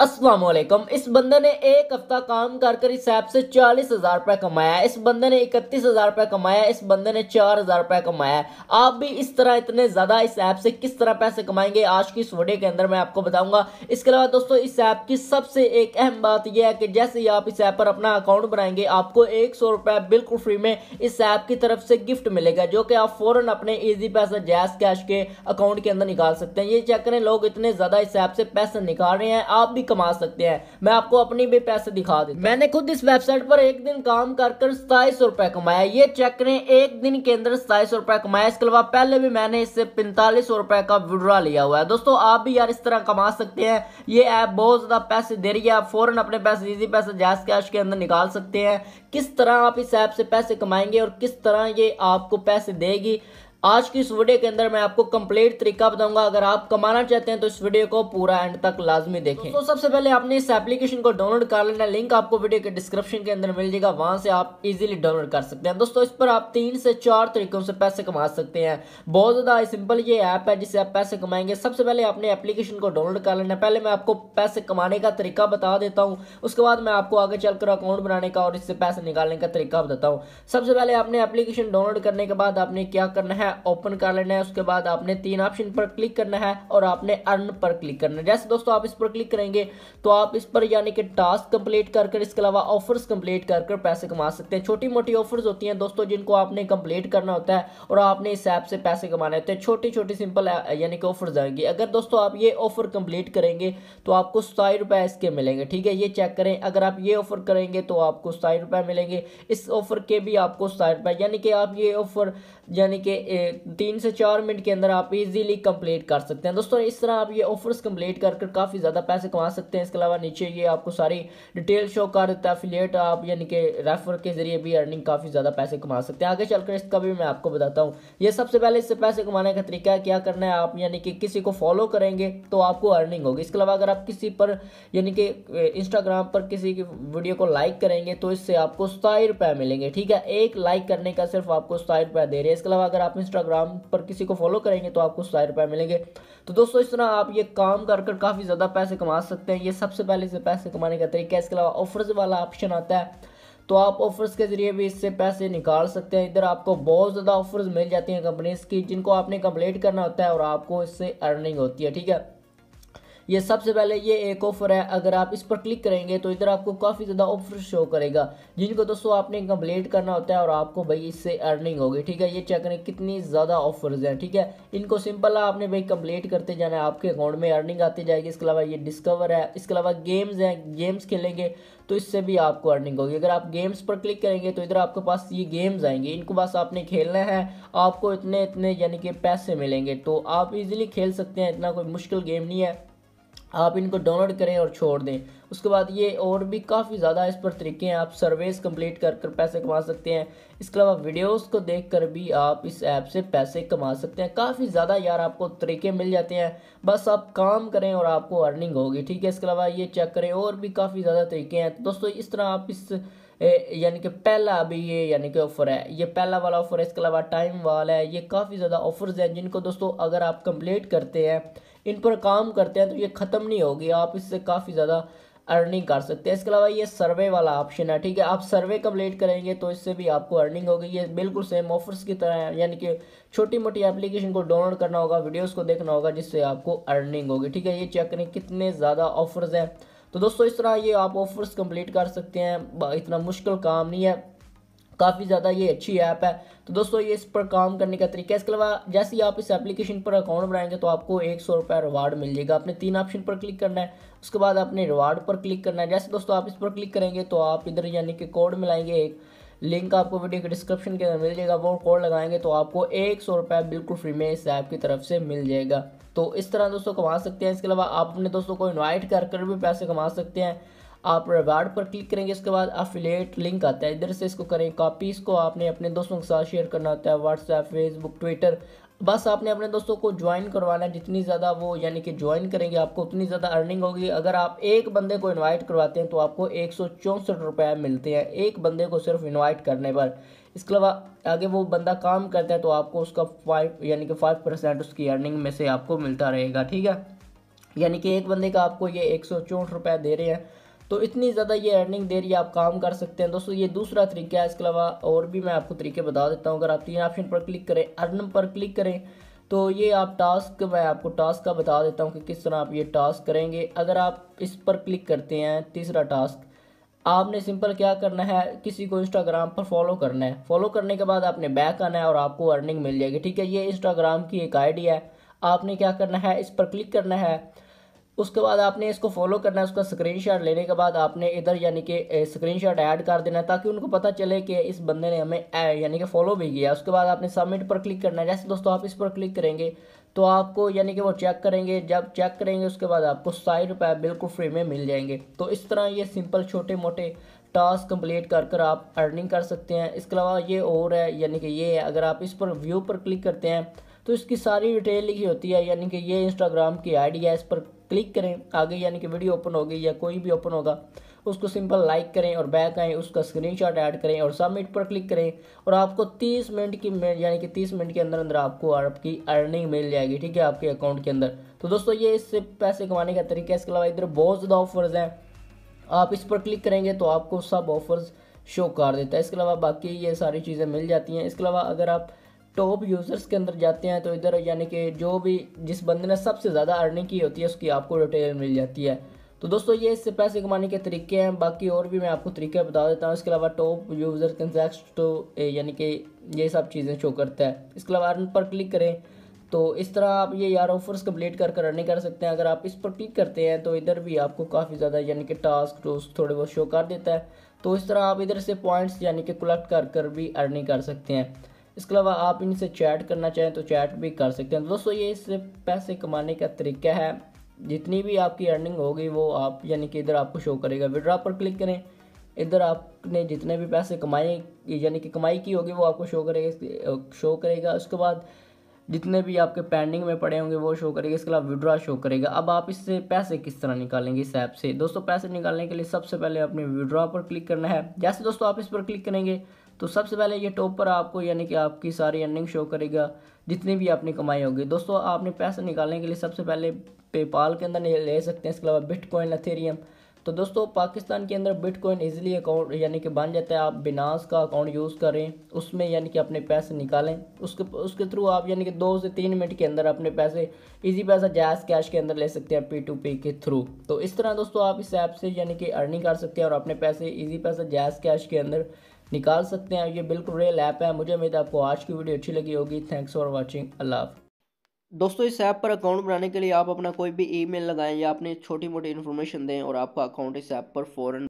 असलम इस बंदे ने एक हफ्ता काम कर कर इस ऐप से चालीस हज़ार रुपये कमाया इस बंदे ने इकतीस हज़ार रुपये कमाया इस बंदे ने चार हज़ार रुपये कमाया आप भी इस तरह इतने ज़्यादा इस ऐप से किस तरह पैसे कमाएंगे आज की इस वीडियो के अंदर मैं आपको बताऊंगा इसके अलावा दोस्तों इस ऐप की सबसे एक अहम बात यह है कि जैसे ही आप इस ऐप पर अपना अकाउंट बनाएंगे आपको एक सौ बिल्कुल फ्री में इस ऐप की तरफ से गिफ्ट मिलेगा जो कि आप फ़ौरन अपने ईजी पैसा जैस कैश के अकाउंट के अंदर निकाल सकते हैं ये चेक करें लोग इतने ज़्यादा इस ऐप से पैसे निकाल रहे हैं आप भी कमा सकते हैं मैं आपको अपनी भी पैसे दिखा देता मैंने खुद इस वेबसाइट पर एक दिन काम कर कर सताईस रुपए कमाया ये चेक करें एक दिन के अंदर सताईस रुपए कमाया इसके अलावा पहले भी मैंने इससे पैंतालीस रुपए का विड्रा लिया हुआ है दोस्तों आप भी यार इस तरह कमा सकते हैं ये ऐप बहुत ज्यादा पैसे दे रही है आप फौरन अपने पैसे इजी पैसे जैस कैश के अंदर निकाल सकते हैं किस तरह आप इस ऐप से पैसे कमाएंगे और किस तरह ये आपको पैसे देगी आज की इस वीडियो के अंदर मैं आपको कंप्लीट तरीका बताऊंगा अगर आप कमाना चाहते हैं तो इस वीडियो को पूरा एंड तक लाजमी देखें तो सबसे पहले आपने इस एप्लीकेशन को डाउनलोड कर लेना लिंक आपको वीडियो के डिस्क्रिप्शन के अंदर मिल जाएगा वहां से आप इजीली डाउनलोड कर सकते हैं दोस्तों इस पर आप तीन से चार तरीकों से पैसे कमा सकते हैं बहुत ज़्यादा सिंपल ये ऐप है जिससे आप पैसे कमाएंगे सबसे पहले आपने एप्लीकेशन को डाउनलोड कर लेना पहले मैं आपको पैसे कमाने का तरीका बता देता हूँ उसके बाद मैं आपको आगे चलकर अकाउंट बनाने का और इससे पैसे निकालने का तरीका बताता हूँ सबसे पहले आपने एप्लीकेशन डाउनलोड करने के बाद आपने क्या करना है है ओपन कर लेना है उसके बाद आपने तीन ऑप्शन पर क्लिक करना है और आपने अर्न पर क्लिक करना है जैसे दोस्तों आप इस पर क्लिक करेंगे तो आप इस पर यानी कि टास्क कंप्लीट कर कर इसके अलावा ऑफर्स कंप्लीट कर कर पैसे कमा सकते हैं छोटी मोटी ऑफर्स होती हैं दोस्तों जिनको आपने कंप्लीट करना होता है और आपने इस ऐप से पैसे कमाने होते हैं तो छोटी छोटी सिंपल यानी कि ऑफर्स आएंगी अगर दोस्तों आप ये ऑफर कंप्लीट करेंगे तो आपको सताई रुपए इसके मिलेंगे ठीक है ये चेक करें अगर आप ये ऑफर करेंगे तो आपको सताई रुपए मिलेंगे इस ऑफर के भी आपको सताई रुपए यानी कि आप ये ऑफर यानी कि तीन से चार मिनट के अंदर आप इजीली कंप्लीट कर सकते हैं दोस्तों इस तरह आप ये ऑफर्स कंप्लीट कर कर काफ़ी ज़्यादा पैसे कमा सकते हैं इसके अलावा नीचे ये आपको सारी डिटेल शो कर देता है अफिलियट आप यानी कि रेफर के ज़रिए भी अर्निंग काफ़ी ज़्यादा पैसे कमा सकते हैं आगे चलकर इसका भी मैं आपको बताता हूँ ये सबसे पहले इससे पैसे कमाने का तरीका है क्या करना है आप यानी कि किसी को फॉलो करेंगे तो आपको अर्निंग होगी इसके अलावा अगर आप किसी पर यानी कि इंस्टाग्राम पर किसी की वीडियो को लाइक करेंगे तो इससे आपको सताई रुपये मिलेंगे ठीक है एक लाइक करने का सिर्फ आपको सताई रुपये दे रहे हैं इसके अलावा अगर आप इंस्टाग्राम पर किसी को फॉलो करेंगे तो आपको सौ रुपये मिलेंगे तो दोस्तों इस तरह आप ये काम कर कर काफ़ी ज़्यादा पैसे कमा सकते हैं ये सबसे पहले इसे पैसे कमाने का तरीका है इसके अलावा ऑफर्स वाला ऑप्शन आता है तो आप ऑफर्स के ज़रिए भी इससे पैसे निकाल सकते हैं इधर आपको बहुत ज़्यादा ऑफर्स मिल जाती हैं कंपनीज की जिनको आपने कंप्लीट करना होता है और आपको इससे अर्निंग होती है ठीक है ये सबसे पहले ये एक ऑफर है अगर आप इस पर क्लिक करेंगे तो इधर आपको काफ़ी ज़्यादा ऑफर शो करेगा जिनको दोस्तों आपने कंप्लीट करना होता है और आपको भाई इससे अर्निंग होगी ठीक है ये चेक करें कितनी ज़्यादा ऑफर्स हैं ठीक है इनको सिंपल आपने भाई कंप्लीट करते जाना है आपके अकाउंट में अर्निंग आती जाएगी इसके अलावा ये डिस्कवर है इसके अलावा गेम्स हैं गेम्स खेलेंगे तो इससे भी आपको अर्निंग होगी अगर आप गेम्स पर क्लिक करेंगे तो इधर आपके पास ये गेम्स आएंगे इनको बस आपने खेलना है आपको इतने इतने यानी कि पैसे मिलेंगे तो आप इजीली खेल सकते हैं इतना कोई मुश्किल गेम नहीं है आप इनको डाउनलोड करें और छोड़ दें उसके बाद ये और भी काफ़ी ज़्यादा इस पर तरीके हैं आप सर्वेस कंप्लीट कर कर पैसे कमा सकते हैं इसके अलावा वीडियोस को देख कर भी आप इस ऐप से पैसे कमा सकते हैं काफ़ी ज़्यादा यार आपको तरीके मिल जाते हैं बस आप काम करें और आपको अर्निंग होगी ठीक है इसके अलावा ये चेक करें और भी काफ़ी ज़्यादा तरीके हैं तो दोस्तों इस तरह आप इस यानी कि पहला अभी ये यानी कि ऑफ़र है ये पहला वाला ऑफ़र है इसके अलावा टाइम वाला है ये काफ़ी ज़्यादा ऑफ़र्स हैं जिनको दोस्तों अगर आप कंप्लीट करते हैं इन पर काम करते हैं तो ये ख़त्म नहीं होगी आप इससे काफ़ी ज़्यादा अर्निंग कर सकते हैं इसके अलावा ये सर्वे वाला ऑप्शन है ठीक है आप सर्वे कम्प्लीट करेंगे तो इससे भी आपको अर्निंग होगी ये बिल्कुल सेम ऑफर्स की तरह है यानी कि छोटी मोटी एप्लीकेशन को डाउनलोड करना होगा वीडियोस को देखना होगा जिससे आपको अर्निंग होगी ठीक है ये चेक करें कितने ज़्यादा ऑफर्स हैं तो दोस्तों इस तरह ये आप ऑफर्स कम्प्लीट कर सकते हैं इतना मुश्किल काम नहीं है काफ़ी ज़्यादा ये अच्छी ऐप है तो दोस्तों ये इस पर काम करने का तरीका है इसके अलावा जैसे ही आप इस एप्लीकेशन पर अकाउंट बनाएंगे तो आपको एक सौ रुपये रिवार्ड मिल जाएगा आपने तीन ऑप्शन पर क्लिक करना है उसके बाद आपने रिवार्ड पर क्लिक करना है जैसे दोस्तों आप इस पर क्लिक करेंगे तो आप इधर यानी कि कोड मिलाएंगे एक लिंक आपको वीडियो के डिस्क्रिप्शन के अंदर मिल जाएगा वो कोड लगाएंगे तो आपको एक सौ रुपये बिल्कुल फ्री में इस ऐप की तरफ से मिल जाएगा तो इस तरह दोस्तों कमा सकते हैं इसके अलावा आप अपने दोस्तों को इन्वाइट कर कर भी पैसे कमा सकते हैं आप रिवार्ड पर क्लिक करेंगे इसके बाद अफिलेट लिंक आता है इधर से इसको करें कॉपी इसको आपने अपने दोस्तों के साथ शेयर करना होता है व्हाट्सएप फेसबुक ट्विटर बस आपने अपने दोस्तों को ज्वाइन करवाना है जितनी ज़्यादा वो यानी कि ज्वाइन करेंगे आपको उतनी ज़्यादा अर्निंग होगी अगर आप एक बंदे को इनवाइट करवाते हैं तो आपको एक सौ चौंसठ मिलते हैं एक बंदे को सिर्फ इनवाइट करने पर इसके अलावा आगे वो बंदा काम करता है तो आपको उसका फाइव यानी कि फाइव परसेंट उसकी अर्निंग में से आपको मिलता रहेगा ठीक है यानी कि एक बंदे का आपको ये एक सौ रुपया दे रहे हैं तो इतनी ज़्यादा ये अर्निंग दे रही है आप काम कर सकते हैं दोस्तों ये दूसरा तरीका है इसके अलावा और भी मैं आपको तरीके बता देता हूँ अगर आप तीन ऑप्शन पर क्लिक करें अर्न पर क्लिक करें तो ये आप टास्क मैं आपको टास्क का बता देता हूँ कि किस तरह आप ये टास्क करेंगे अगर आप इस पर क्लिक करते हैं तीसरा टास्क आपने सिंपल क्या करना है किसी को इंस्टाग्राम पर फॉलो करना है फॉलो करने के बाद आपने बैक आना है और आपको अर्निंग मिल जाएगी ठीक है ये इंस्टाग्राम की एक आईडी है आपने क्या करना है इस पर क्लिक करना है उसके बाद आपने इसको फॉलो करना है उसका स्क्रीनशॉट लेने के बाद आपने इधर यानी कि स्क्रीनशॉट ऐड कर देना है ताकि उनको पता चले कि इस बंदे ने हमें यानी कि फॉलो भी किया उसके बाद आपने सबमिट पर क्लिक करना है जैसे दोस्तों आप इस पर क्लिक करेंगे तो आपको यानी कि वो चेक करेंगे जब चेक करेंगे उसके बाद आपको साठ रुपये बिल्कुल फ्री में मिल जाएंगे तो इस तरह ये सिंपल छोटे मोटे टास्क कंप्लीट कर कर आप अर्निंग कर सकते हैं इसके अलावा ये और है यानी कि ये है अगर आप इस पर व्यू पर क्लिक करते हैं तो इसकी सारी डिटेल लिखी होती है यानी कि ये इंस्टाग्राम की आईडी है इस पर क्लिक करें आगे यानी कि वीडियो ओपन होगी या कोई भी ओपन होगा उसको सिंपल लाइक करें और बैक आएँ उसका स्क्रीनशॉट ऐड करें और सबमिट पर क्लिक करें और आपको 30 मिनट की यानी कि 30 मिनट के अंदर अंदर आपको आपकी अर्निंग मिल जाएगी ठीक है आपके अकाउंट के अंदर तो दोस्तों ये इससे पैसे कमाने का तरीका है इसके अलावा इधर बहुत ज़्यादा ऑफर्स हैं आप इस पर क्लिक करेंगे तो आपको सब ऑफर्स शो कर देता है इसके अलावा बाकी ये सारी चीज़ें मिल जाती हैं इसके अलावा अगर आप टॉप यूज़र्स के अंदर जाते हैं तो इधर यानी कि जो भी जिस बंदे ने सबसे ज़्यादा अर्निंग की होती है उसकी आपको डिटेल मिल जाती है तो दोस्तों ये इससे पैसे कमाने के तरीके हैं बाकी और भी मैं आपको तरीके बता देता हूँ इसके अलावा टॉप यूज़र कंजैक्स तो यानी कि ये सब चीज़ें शो करता है इसके अलावा अर्न पर क्लिक करें तो इस तरह आप ये यार ऑफर्स कंप्लीट कर कर अर्निंग कर सकते हैं अगर आप इस पर क्लिक करते हैं तो इधर भी आपको काफ़ी ज़्यादा यानी कि टास्क टूस्क थोड़े बहुत शो कर देता है तो इस तरह आप इधर से पॉइंट्स यानी कि कलेक्ट कर कर भी अर्निंग कर सकते हैं इसके अलावा आप इनसे चैट करना चाहें तो चैट भी कर सकते हैं दोस्तों ये इससे पैसे कमाने का तरीका है जितनी भी आपकी अर्निंग होगी वो आप यानी कि इधर आपको शो करेगा विड्रा पर क्लिक करें इधर आपने जितने भी पैसे कमाए यानी कि कमाई की होगी वो आपको शो करेगा शो करेगा उसके बाद जितने भी आपके पेंडिंग में पड़े होंगे वो शो करेगा इसके अलावा विड्रा शो करेगा अब आप इससे पैसे किस तरह निकालेंगे इस ऐप से दोस्तों पैसे निकालने के लिए सबसे पहले अपने विड्रा पर क्लिक करना है जैसे दोस्तों आप इस पर क्लिक करेंगे तो सबसे पहले ये टॉप पर आपको यानी कि आपकी सारी अर्निंग शो करेगा जितनी भी आपने कमाई होगी दोस्तों आपने पैसे निकालने के लिए सबसे पहले पेपाल के अंदर ले सकते हैं इसके अलावा बिटकॉइन अथेरियम तो दोस्तों पाकिस्तान के अंदर बिटकॉइन इजीली अकाउंट यानी कि बन जाता है आप बिनास का अकाउंट यूज़ करें उसमें यानी कि अपने पैसे निकालें उसके उसके थ्रू आप यानी कि दो से तीन मिनट के अंदर अपने पैसे इजी पैसा जैस कैश के अंदर ले सकते हैं पी टू पी के थ्रू तो इस तरह दोस्तों आप इस ऐप से यानी कि अर्निंग कर सकते हैं और अपने पैसे ईजी पैसा जैस कैश के अंदर निकाल सकते हैं ये बिल्कुल रियल ऐप है मुझे उम्मीद आपको आज की वीडियो अच्छी लगी होगी थैंक्स फॉर वॉचिंग अल्लाह दोस्तों इस ऐप पर अकाउंट बनाने के लिए आप अपना कोई भी ईमेल लगाएं या अपनी छोटी मोटी इन्फॉर्मेशन दें और आपका अकाउंट इस ऐप पर फ़ौरन